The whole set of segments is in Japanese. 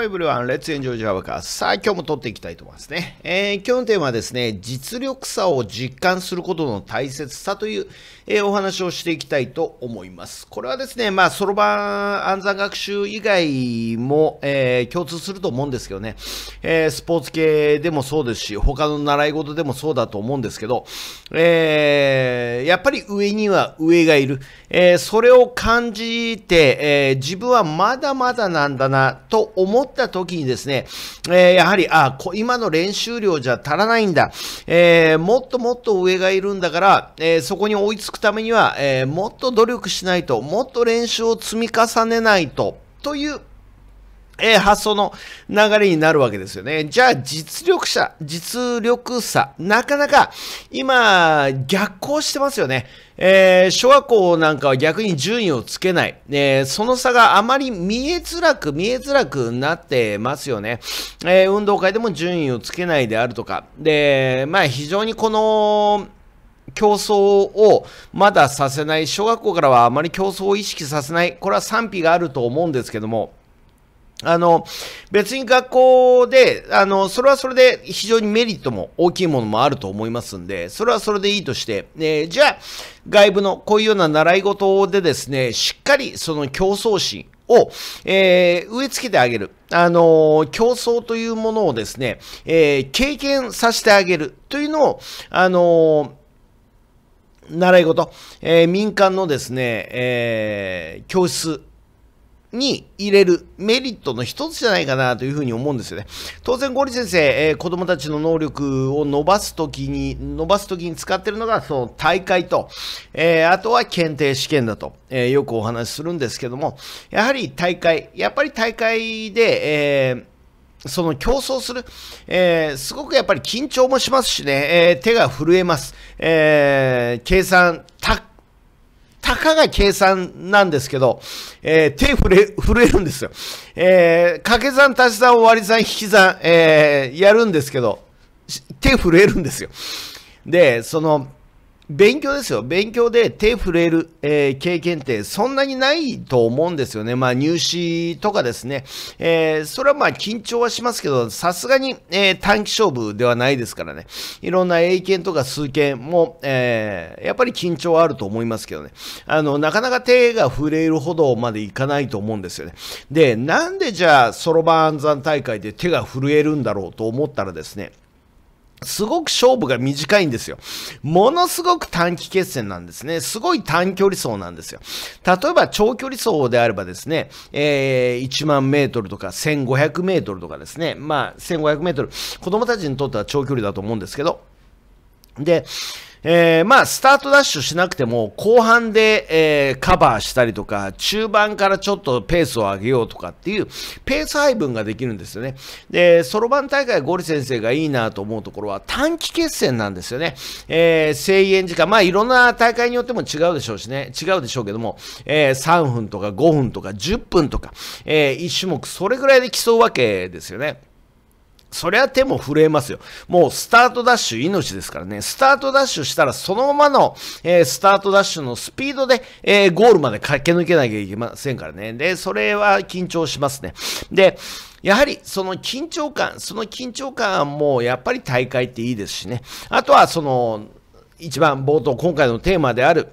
Hello everyone, let's e さあ、今日も撮っていきたいと思いますね。えー、今日のテーマはですね、実力差を実感することの大切さという、えー、お話をしていきたいと思います。これはですね、まあ、そろばん暗算学習以外も、えー、共通すると思うんですけどね、えスポーツ系でもそうですし、他の習い事でもそうだと思うんですけど、えやっぱり上には上がいる。えそれを感じて、え自分はまだまだなんだなと思ってった時にですね、えー、やはり、あ、今の練習量じゃ足らないんだ、えー、もっともっと上がいるんだから、えー、そこに追いつくためには、えもっと努力しないと、もっと練習を積み重ねないと、というえー、発想の流れになるわけですよね。じゃあ、実力者、実力差、なかなか今、逆行してますよね。えー、小学校なんかは逆に順位をつけない、えー、その差があまり見えづらく、見えづらくなってますよね。えー、運動会でも順位をつけないであるとか、で、まあ非常にこの、競争をまださせない、小学校からはあまり競争を意識させない、これは賛否があると思うんですけども、あの、別に学校で、あの、それはそれで非常にメリットも大きいものもあると思いますんで、それはそれでいいとして、えー、じゃあ、外部のこういうような習い事でですね、しっかりその競争心を、えー、植え付けてあげる。あの競争というものをですね、えー、経験させてあげるというのを、あの習い事、え民間のですね、え教室に入れるメリットの一つじゃないかなというふうに思うんですよね。当然、ゴリ先生、えー、子供たちの能力を伸ばすときに、伸ばすときに使ってるのが、その大会と、えー、あとは検定試験だと、えー、よくお話しするんですけども、やはり大会、やっぱり大会で、えーその競争する、えー、すごくやっぱり緊張もしますしね、えー、手が震えます、えー、計算、たかが計算なんですけど、えー、手震え、震えるんですよ。えー、掛け算、足し算、割り算、引き算、えー、やるんですけど、手震えるんですよ。で、その、勉強ですよ。勉強で手触れる、えー、経験ってそんなにないと思うんですよね。まあ入試とかですね。えー、それはまあ緊張はしますけど、さすがに、えー、短期勝負ではないですからね。いろんな英検とか数検も、えー、やっぱり緊張はあると思いますけどね。あの、なかなか手が震えるほどまでいかないと思うんですよね。で、なんでじゃあ、ソロバン暗算大会で手が震えるんだろうと思ったらですね、すごく勝負が短いんですよ。ものすごく短期決戦なんですね。すごい短距離走なんですよ。例えば長距離走であればですね、えー、1万メートルとか1500メートルとかですね、まあ1500メートル、子供たちにとっては長距離だと思うんですけど、で、えー、まあ、スタートダッシュしなくても、後半で、えー、カバーしたりとか、中盤からちょっとペースを上げようとかっていう、ペース配分ができるんですよね。で、そろばん大会、ゴリ先生がいいなと思うところは、短期決戦なんですよね。えー、制限時間、まあ、いろんな大会によっても違うでしょうしね、違うでしょうけども、えー、3分とか5分とか10分とか、えー、1種目、それぐらいで競うわけですよね。そりゃ手も震えますよ。もうスタートダッシュ命ですからね。スタートダッシュしたらそのままの、えー、スタートダッシュのスピードで、えー、ゴールまで駆け抜けなきゃいけませんからね。で、それは緊張しますね。で、やはりその緊張感、その緊張感もやっぱり大会っていいですしね。あとはその、一番冒頭今回のテーマである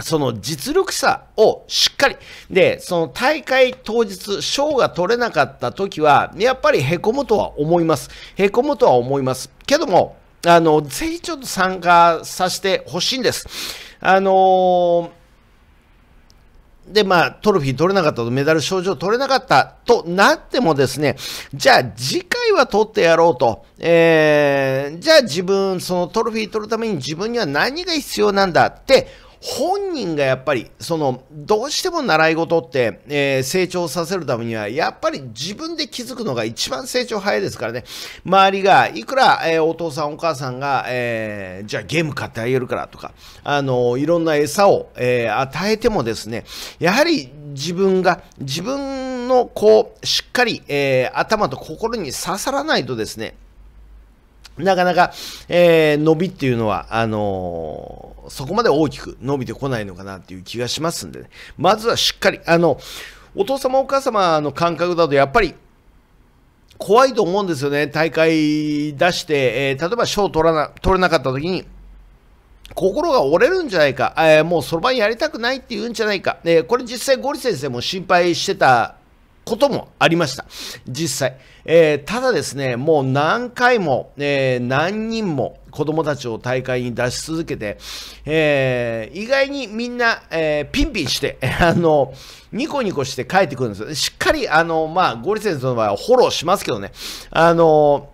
その実力差をしっかり。で、その大会当日、賞が取れなかった時は、やっぱり凹むとは思います。凹むとは思います。けども、あの、ぜひちょっと参加させてほしいんです。あのー、で、まあ、トロフィー取れなかったと、メダル賞状取れなかったとなってもですね、じゃあ次回は取ってやろうと、えー、じゃあ自分、そのトロフィー取るために自分には何が必要なんだって本人がやっぱりそのどうしても習い事って、えー、成長させるためにはやっぱり自分で気づくのが一番成長早いですからね周りがいくら、えー、お父さんお母さんが、えー、じゃあゲーム買ってあげるからとかあのいろんな餌を、え与えてもですねやはり自分が自分のこうしっかり、え頭と心に刺さらないとですねなかなか、えー、伸びっていうのは、あのー、そこまで大きく伸びてこないのかなっていう気がしますんでね。まずはしっかり、あの、お父様お母様の感覚だとやっぱり怖いと思うんですよね。大会出して、えー、例えば賞取らな、取れなかった時に、心が折れるんじゃないか、えー、もうそろばんやりたくないって言うんじゃないか、えー、これ実際ゴリ先生も心配してたこともありました。実際。えー、ただですね、もう何回も、えー、何人も子供たちを大会に出し続けて、えー、意外にみんな、えー、ピンピンして、あの、ニコニコして帰ってくるんですよ。しっかり、あの、まあ、ゴリ先生の場合はフォローしますけどね、あの、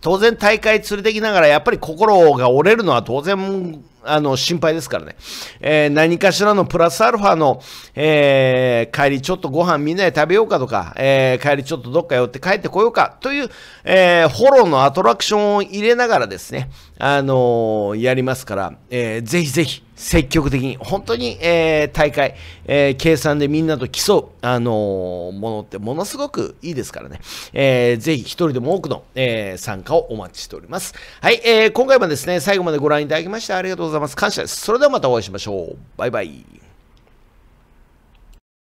当然大会連れてきながらやっぱり心が折れるのは当然あの、心配ですからね。えー、何かしらのプラスアルファの、えー、帰りちょっとご飯みんなで食べようかとか、えー、帰りちょっとどっか寄って帰ってこようかという、えフォローのアトラクションを入れながらですね、あのやりますから、えぜひぜひ積極的に、本当に、え大会、え計算でみんなと競う、あのものってものすごくいいですからね、えー、ぜひ一人でも多くの、え参加をお待ちしております。はい、え今回もですね、最後までご覧いただきましてありがとうございまございます。感謝です。それではまたお会いしましょう。バイバイ。